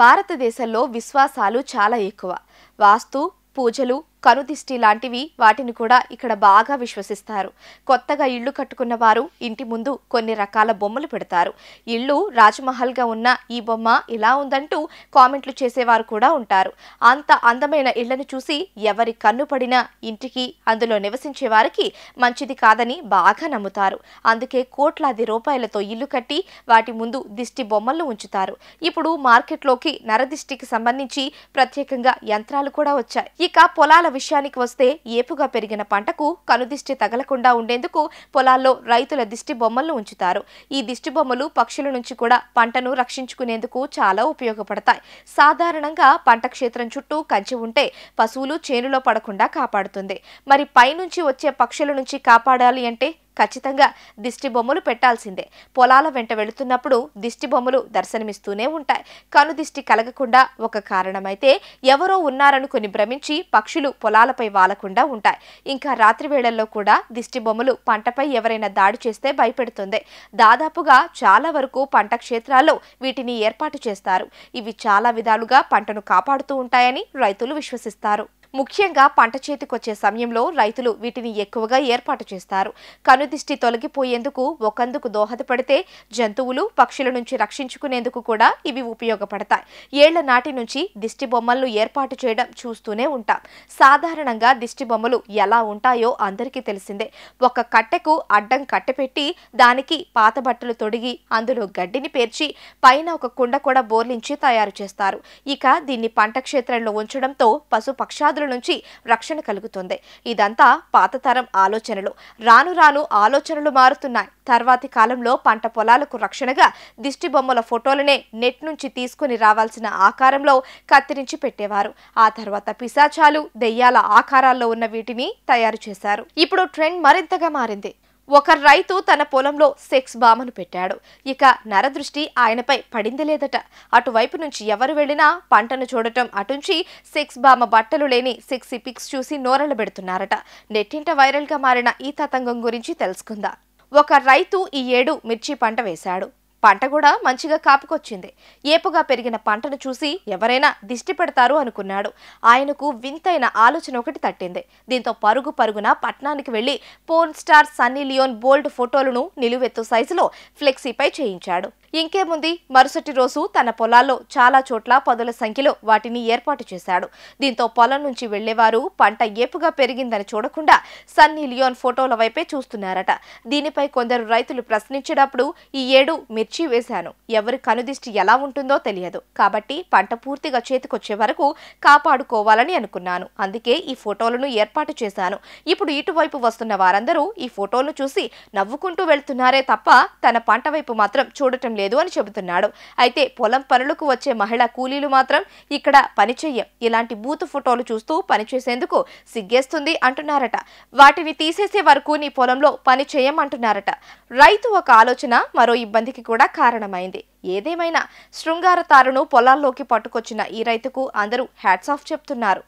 భారతదేశంలో విశ్వాసాలు చాలా ఎక్కువ వాస్తు పూజలు కనుదిష్టి లాంటివి వాటిని కూడా ఇక్కడ బాగా విశ్వసిస్తారు కొత్తగా ఇళ్లు కట్టుకున్న వారు ఇంటి ముందు కొన్ని రకాల బొమ్మలు పెడతారు ఇల్లు రాజమహల్గా ఉన్న ఈ బొమ్మ ఇలా ఉందంటూ కామెంట్లు చేసేవారు కూడా ఉంటారు అంత అందమైన ఇళ్లను చూసి ఎవరి కన్ను పడినా ఇంటికి అందులో నివసించే వారికి మంచిది కాదని బాగా నమ్ముతారు అందుకే కోట్లాది రూపాయలతో ఇల్లు కట్టి వాటి ముందు దిష్టి బొమ్మలను ఉంచుతారు ఇప్పుడు మార్కెట్లోకి నరదిష్టికి సంబంధించి ప్రత్యేకంగా యంత్రాలు కూడా వచ్చాయి ఇక పొలాల విషయానికి వస్తే ఏపుగా పెరిగిన పంటకు కనుదిష్టి తగలకుండా ఉండేందుకు పొలాల్లో రైతుల దిష్టి బొమ్మలను ఉంచుతారు ఈ దిష్టి బొమ్మలు పక్షుల నుంచి కూడా పంటను రక్షించుకునేందుకు చాలా ఉపయోగపడతాయి సాధారణంగా పంట క్షేత్రం చుట్టూ కంచి ఉంటే పశువులు చేనులో పడకుండా కాపాడుతుంది మరి పైనుంచి వచ్చే పక్షుల నుంచి కాపాడాలి అంటే ఖచ్చితంగా దిష్టి బొమ్మలు పెట్టాల్సిందే పొలాల వెంట వెళుతున్నప్పుడు దిష్టి బొమ్మలు దర్శనమిస్తూనే ఉంటాయి కను దిష్టి కలగకుండా ఒక కారణమైతే ఎవరో ఉన్నారనుకుని భ్రమించి పక్షులు పొలాలపై వాలకుండా ఉంటాయి ఇంకా రాత్రి వేళల్లో కూడా దిష్టి బొమ్మలు పంటపై ఎవరైనా దాడి చేస్తే భయపెడుతుంది దాదాపుగా చాలా వరకు పంట క్షేత్రాల్లో వీటిని ఏర్పాటు చేస్తారు ఇవి చాలా విధాలుగా పంటను కాపాడుతూ ఉంటాయని రైతులు విశ్వసిస్తారు ముఖ్యంగా పంట చేతికొచ్చే సమయంలో రైతులు వీటిని ఎక్కువగా ఏర్పాటు చేస్తారు కనుదిష్టి తొలగిపోయేందుకు ఒకందుకు దోహదపడితే జంతువులు పక్షుల నుంచి రక్షించుకునేందుకు కూడా ఇవి ఉపయోగపడతాయి ఏళ్ల నాటి నుంచి దిష్టి బొమ్మలను ఏర్పాటు చేయడం చూస్తూనే ఉంటాం సాధారణంగా దిష్టి బొమ్మలు ఎలా ఉంటాయో అందరికీ తెలిసిందే ఒక కట్టెకు అడ్డం కట్టెపెట్టి దానికి పాత బట్టలు తొడిగి అందులో గడ్డిని పేర్చి పైన ఒక కుండ కూడా బోర్లించి తయారు చేస్తారు ఇక దీన్ని పంట క్షేత్రంలో ఉంచడంతో పశుపక్షాదులు ఇబ్బందుల నుంచి రక్షణ కలుగుతుంది ఇదంతా పాతతరం ఆలోచనలు రాను రాను ఆలోచనలు మారుతున్నాయి తర్వాతి కాలంలో పంట పొలాలకు రక్షణగా దిష్టి బొమ్మల ఫోటోలనే నెట్ నుంచి తీసుకుని రావాల్సిన ఆకారంలో కత్తిరించి పెట్టేవారు ఆ తర్వాత పిశాచాలు దెయ్యాల ఆకారాల్లో ఉన్న వీటిని తయారు చేశారు ఇప్పుడు ట్రెండ్ మరింతగా మారింది ఒక రైతు తన పొలంలో సెక్స్ బామను పెట్టాడు ఇక నరదృష్టి ఆయనపై పడింది లేదట అటువైపు నుంచి ఎవరు వెళ్ళినా పంటను చూడటం అటుంచి సెక్స్ బామ బట్టలు లేని సెక్సీ పిక్స్ చూసి నోరలు పెడుతున్నారట నెట్టింట వైరల్గా మారిన ఈ తతంగం గురించి తెలుసుకుందా ఒక రైతు ఈ ఏడు మిర్చి పంట వేశాడు పంట కూడా మంచిగా కాపుకొచ్చింది ఏపుగా పెరిగిన పంటను చూసి ఎవరైనా దిష్టి పెడతారు అనుకున్నాడు ఆయనకు వింతైన ఆలోచన ఒకటి తట్టింది దీంతో పరుగు పరుగున పట్టణానికి వెళ్లి porn star Sunny Leone bold ఫోటోలను నిలువెత్తు సైజులో ఫ్లెక్సీపై చేయించాడు ఇంకేముంది మరుసటి రోజు తన పొలాల్లో చాలా చోట్ల పదుల సంఖ్యలో వాటిని ఏర్పాటు చేశాడు దీంతో పొలం నుంచి వెళ్లేవారు పంట ఏపుగా పెరిగిందని చూడకుండా సన్నీ లియోన్ ఫోటోల వైపే చూస్తున్నారట దీనిపై కొందరు రైతులు ప్రశ్నించేటప్పుడు ఈ ఏడు మిర్చి వేశాను ఎవరి కనుదిష్టి ఎలా ఉంటుందో తెలియదు కాబట్టి పంట పూర్తిగా చేతికొచ్చే వరకు కాపాడుకోవాలని అనుకున్నాను అందుకే ఈ ఫోటోలను ఏర్పాటు చేశాను ఇప్పుడు ఇటువైపు వస్తున్న వారందరూ ఈ ఫోటోలు చూసి నవ్వుకుంటూ వెళ్తున్నారే తప్ప తన పంట వైపు మాత్రం చూడటం లేదు లేదు అని చెబుతున్నాడు అయితే పొలం పనులకు వచ్చే మహిళా కూలీలు మాత్రం ఇక్కడ పని ఇలాంటి బూత్ ఫోటోలు చూస్తూ పనిచేసేందుకు సిగ్గేస్తుంది అంటున్నారట వాటిని తీసేసే వరకు నీ పొలంలో పని చేయమంటున్నారట రైతు ఒక ఆలోచన మరో ఇబ్బందికి కూడా కారణమైంది ఏదేమైనా శృంగార తారును పొలాల్లోకి పట్టుకొచ్చిన ఈ రైతుకు అందరూ హ్యాట్స్ ఆఫ్ చెప్తున్నారు